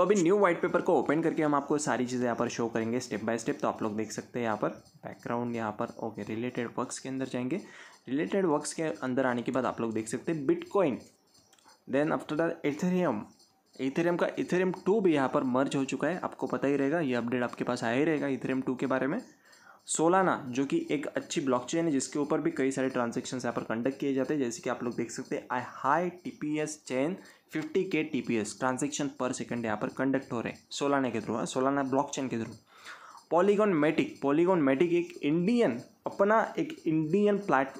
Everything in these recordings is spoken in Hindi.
तो अभी न्यू वाइट पेपर को ओपन करके हम आपको सारी चीज़ें यहाँ पर शो करेंगे स्टेप बाय स्टेप तो आप लोग देख सकते हैं यहाँ पर बैकग्राउंड यहाँ पर ओके रिलेटेड वर्क्स के अंदर जाएंगे रिलेटेड वर्क्स के अंदर आने के बाद आप लोग देख सकते हैं bitcoin then after that Ethereum Ethereum का इथेरियम टू भी यहाँ पर मर्ज हो चुका है आपको पता ही रहेगा ये अपडेट आपके पास आया ही रहेगा इथेरियम टू के बारे में सोलाना जो कि एक अच्छी ब्लॉकचेन है जिसके ऊपर भी कई सारे ट्रांजेक्शन यहाँ पर कंडक्ट किए जाते हैं जैसे कि आप लोग देख सकते हैं I high T P S chain fifty K T P S transaction per second यहाँ पर कंडक्ट हो रहे हैं सोलाना के थ्रू है सोलाना ब्लॉक चेन के through Polygon Matic Polygon Matic एक इंडियन अपना एक इंडियन प्लेट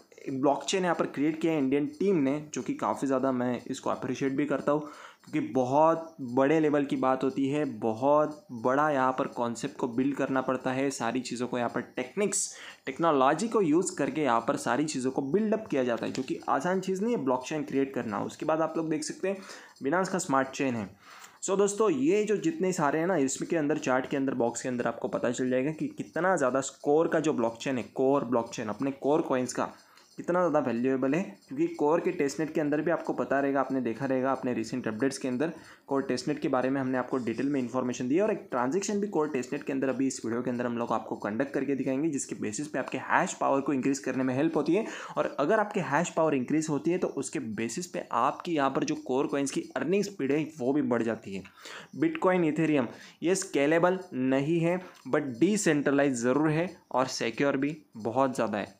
चेन यहाँ पर क्रिएट किया है इंडियन टीम ने जो कि काफ़ी ज़्यादा मैं इसको अप्रिशिएट भी करता हूँ क्योंकि बहुत बड़े लेवल की बात होती है बहुत बड़ा यहाँ पर कॉन्सेप्ट को बिल्ड करना पड़ता है सारी चीज़ों को यहाँ पर टेक्निक्स टेक्नोलॉजी को यूज़ करके यहाँ पर सारी चीज़ों को बिल्डअप किया जाता है जो कि आसान चीज़ नहीं है ब्लॉकचेन क्रिएट करना उसके बाद आप लोग देख सकते हैं बिना का स्मार्ट चेन है सो so, दोस्तों ये जो जितने सारे हैं ना इसमें के अंदर चार्ट के अंदर बॉक्स के अंदर आपको पता चल जाएगा कि कितना ज़्यादा स्कोर का जो ब्लॉकचेन है कोर ब्लॉकचेन अपने कोर कॉइन्स का कितना ज़्यादा वैल्यूएबल है क्योंकि कोर के टेस्टनेट के अंदर भी आपको पता रहेगा आपने देखा रहेगा अपने रिसेंट अपडेट्स के अंदर कोर टेस्टनेट के बारे में हमने आपको डिटेल में इन्फॉर्मेशन दी है और एक ट्रांजेक्शन भी कोर टेस्टनेट के अंदर अभी इस वीडियो के अंदर हम लोग आपको कंडक्ट करके दिखाएंगे जिसके बेसिस पे आपके हैश पावर को इंक्रीज़ करने में हेल्प होती है और अगर आपके हैश पावर इंक्रीज़ होती है तो उसके बेसिस पर आपकी यहाँ पर जो कोर कॉइन्स की अर्निंग स्पीड है वो भी बढ़ जाती है बिटकॉइन इथेरियम ये स्केलेबल नहीं है बट डिसेंट्रलाइज ज़रूर है और सिक्योर भी बहुत ज़्यादा है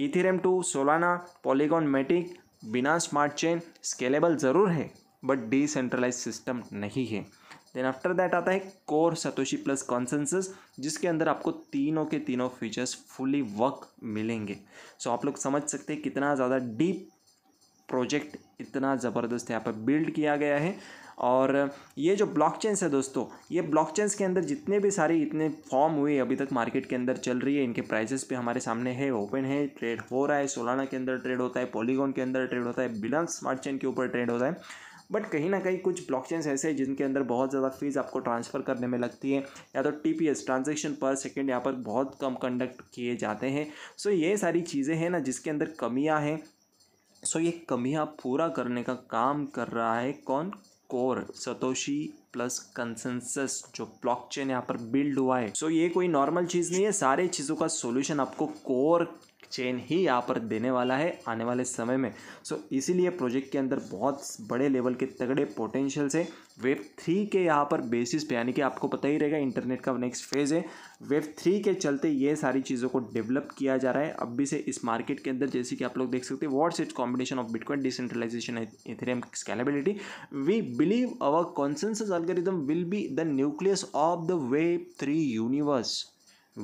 Ethereum two Solana Polygon Matic बिना स्मार्ट चेन स्केलेबल ज़रूर है बट डिसेंट्रलाइज सिस्टम नहीं है देन आफ्टर दैट आता है कोर सतोशी प्लस कॉन्सेंसस जिसके अंदर आपको तीनों के तीनों फीचर्स फुली वर्क मिलेंगे सो so, आप लोग समझ सकते हैं कितना ज़्यादा डीप प्रोजेक्ट इतना ज़बरदस्त यहाँ पर बिल्ड किया गया है और ये जो ब्लॉकचेन्स है दोस्तों ये ब्लॉकचेन्स के अंदर जितने भी सारे इतने फॉर्म हुए अभी तक मार्केट के अंदर चल रही है इनके प्राइसेस पे हमारे सामने है ओपन है ट्रेड हो रहा है सोलाना के अंदर ट्रेड होता है पॉलीगॉन के अंदर ट्रेड होता है बिलांस स्मार्ट चेन के ऊपर ट्रेड होता है बट कहीं ना कहीं कुछ ब्लॉकचेन्स ऐसे हैं जिनके अंदर बहुत ज़्यादा फीस आपको ट्रांसफ़र करने में लगती है या तो T P S transaction per second यहाँ पर बहुत कम कंडक्ट किए जाते हैं सो ये सारी चीज़ें हैं ना जिसके अंदर कमियाँ हैं सो ये कमियाँ पूरा करने का काम कर रहा है कौन कोर सतोशी प्लस कंसेंसस जो ब्लॉकचेन यहाँ पर बिल्ड हुआ है सो so, ये कोई नॉर्मल चीज़ नहीं है सारे चीज़ों का सॉल्यूशन आपको कोर चेन ही यहाँ पर देने वाला है आने वाले समय में सो so, इसीलिए प्रोजेक्ट के अंदर बहुत बड़े लेवल के तगड़े पोटेंशियल से वेब थ्री के यहाँ पर बेसिस पे यानी कि आपको पता ही रहेगा इंटरनेट का नेक्स्ट फेज़ है वेब थ्री के चलते ये सारी चीज़ों को डेवलप किया जा रहा है अब भी से इस मार्केट के अंदर जैसे कि आप लोग देख सकते हैं what's it's combination of bitcoin decentralization Ethereum scalability we believe our consensus algorithm will be the nucleus of the web three universe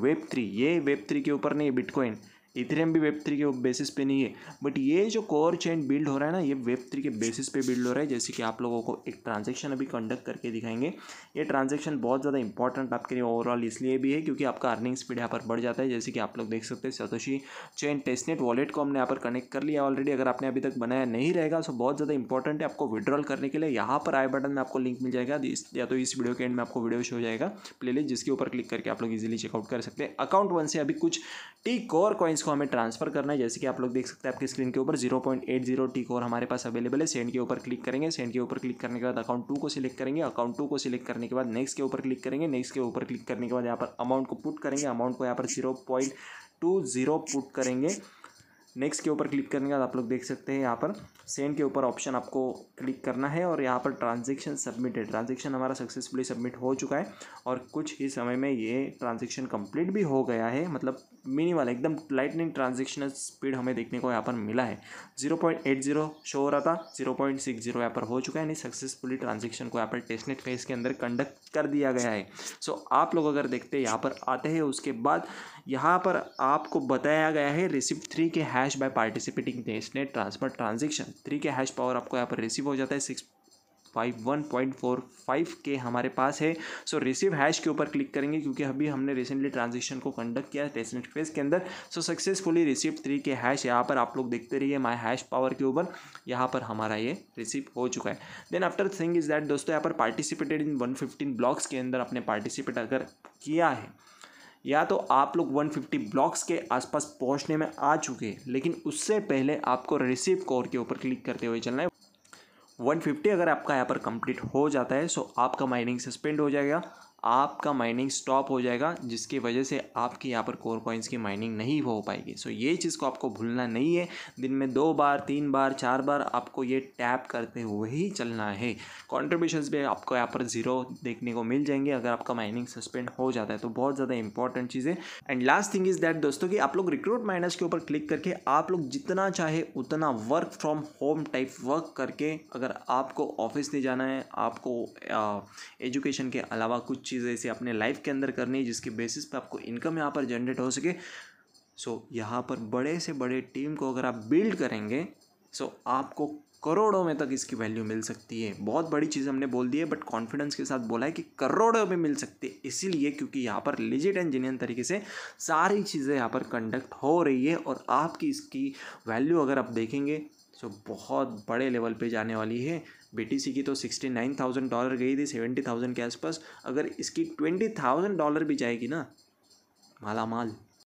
web three ये वेब थ्री के ऊपर नहीं बिटकॉइन इथेरियम भी वेब थ्री के बेसिस पे नहीं है बट ये जो कोर चेन बिल्ड हो रहा है ना ये वेब थ्री के बेसिस पे बिल्ड हो रहा है जैसे कि आप लोगों को एक ट्रांजेक्शन अभी कंडक्ट करके दिखाएंगे ये ट्रांजेक्शन बहुत ज़्यादा इंपॉर्टेंट आपके लिए ओवरऑल इसलिए भी है क्योंकि आपका अर्निंग स्पीड यहाँ पर बढ़ जाता है जैसे कि आप लोग देख सकते हैं सतोशी चेन टेस्टनेट वॉलेट को हमने यहाँ पर कनेक्ट कर लिया ऑलरेडी अगर आपने अभी तक बनाया नहीं रहेगा सो बहुत ज़्यादा इंपॉर्टेंट है आपको विड्रॉल करने के लिए यहाँ पर आई बटन में आपको लिंक मिल जाएगा या तो इस वीडियो के एंड में आपको वीडियो शो हो जाएगा प्ले जिसके ऊपर क्लिक करके आप लोग इजिली चेकआउट कर सकते हैं अकाउंट वन से अभी कुछ टी कोर कॉइन्स इसको हमें ट्रांसफ़र करना है जैसे कि आप लोग देख सकते हैं आपकी स्क्रीन के ऊपर zero point eight zero T core हमारे पास अवेलेबल है सेंड के ऊपर क्लिक करेंगे सेंड के ऊपर क्लिक करने के बाद अकाउंट टू को सिलेक्ट करेंगे अकाउंट टू को सिलेक्ट करने के बाद नेक्स्ट के ऊपर क्लिक करेंगे नेक्स्ट के ऊपर क्लिक करने के बाद यहाँ पर अमाउंट को पुट करेंगे अमाउंट को यहाँ पर zero point two zero put करेंगे नेक्स्ट के ऊपर क्लिक करने के बाद आप लोग देख सकते हैं यहाँ पर सेंड के ऊपर ऑप्शन आपको क्लिक करना है और यहाँ पर ट्रांजेक्शन सबमिटेड ट्रांजेक्शन हमारा सक्सेसफुली सबमिट हो चुका है और कुछ ही समय में ये ट्रांजेक्शन कंप्लीट भी हो गया है मतलब मिनिमल एकदम लाइटनिंग ट्रांजेक्शनल स्पीड हमें देखने को यहाँ पर मिला है zero point eight zero show हो रहा था जीरो पॉइंट सिक्स जीरो यहाँ पर हो चुका है यानी सक्सेसफुली ट्रांजेक्शन को यहाँ पर टेस्टनेट फेस के अंदर कंडक्ट कर दिया गया है सो so, आप लोग अगर देखते यहाँ पर आते हैं उसके बाद यहाँ पर आपको बताया गया है receive three K hash by participating testnet transfer transaction three K hash power आपको यहाँ पर रिसीव हो जाता है six five one point four five के हमारे पास है सो रिसीव हैश के ऊपर क्लिक करेंगे क्योंकि अभी हमने रिसेंटली ट्रांजेक्शन को कंडक्ट किया है फेस फेज के अंदर so successfully receive three K hash यहाँ पर आप लोग देखते रहिए माई हैश पावर के ऊपर यहाँ पर हमारा ये रिसीव हो चुका है then after thing is that दोस्तों यहाँ पर participated in one fifteen blocks के अंदर आपने पार्टिसिपेट अगर किया है या तो आप लोग 150 ब्लॉक्स के आसपास पहुंचने में आ चुके हैं लेकिन उससे पहले आपको रिसीव कोर के ऊपर क्लिक करते हुए चलना है 150 अगर आपका यहाँ पर कंप्लीट हो जाता है सो आपका माइनिंग सस्पेंड हो जाएगा आपका माइनिंग स्टॉप हो जाएगा जिसकी वजह से आपकी यहाँ पर कोर कॉइन्स की माइनिंग नहीं हो पाएगी सो ये चीज़ को आपको भूलना नहीं है दिन में दो बार तीन बार चार बार आपको ये टैप करते हुए ही चलना है कॉन्ट्रीब्यूशन भी आपको यहाँ पर ज़ीरो देखने को मिल जाएंगे अगर आपका माइनिंग सस्पेंड हो जाता है तो बहुत ज़्यादा इंपॉर्टेंट चीज़ है and last thing is that दोस्तों कि आप लोग रिक्रूट माइनस के ऊपर क्लिक करके आप लोग जितना चाहे उतना work from home type work करके अगर आपको ऑफिस नहीं जाना है आपको एजुकेशन uh, के अलावा कुछ चीज़ चीज़ें ऐसी अपने लाइफ के अंदर करनी है जिसके बेसिस पे आपको इनकम यहाँ पर जनरेट हो सके सो so, यहाँ पर बड़े से बड़े टीम को अगर आप बिल्ड करेंगे सो so, आपको करोड़ों में तक इसकी वैल्यू मिल सकती है बहुत बड़ी चीज़ हमने बोल दी है बट कॉन्फिडेंस के साथ बोला है कि करोड़ों में मिल सकती है इसीलिए क्योंकि यहाँ पर लिजिट एंड जेन्यन तरीके से सारी चीज़ें यहाँ पर कंडक्ट हो रही है और आपकी इसकी वैल्यू अगर आप देखेंगे सो बहुत बड़े लेवल पे जाने वाली है बीटीसी की तो सिक्सटी नाइन थाउजेंड डॉलर गई थी सेवेंटी थाउजेंड के आसपास अगर इसकी ट्वेंटी थाउजेंड डॉलर भी जाएगी ना माला माल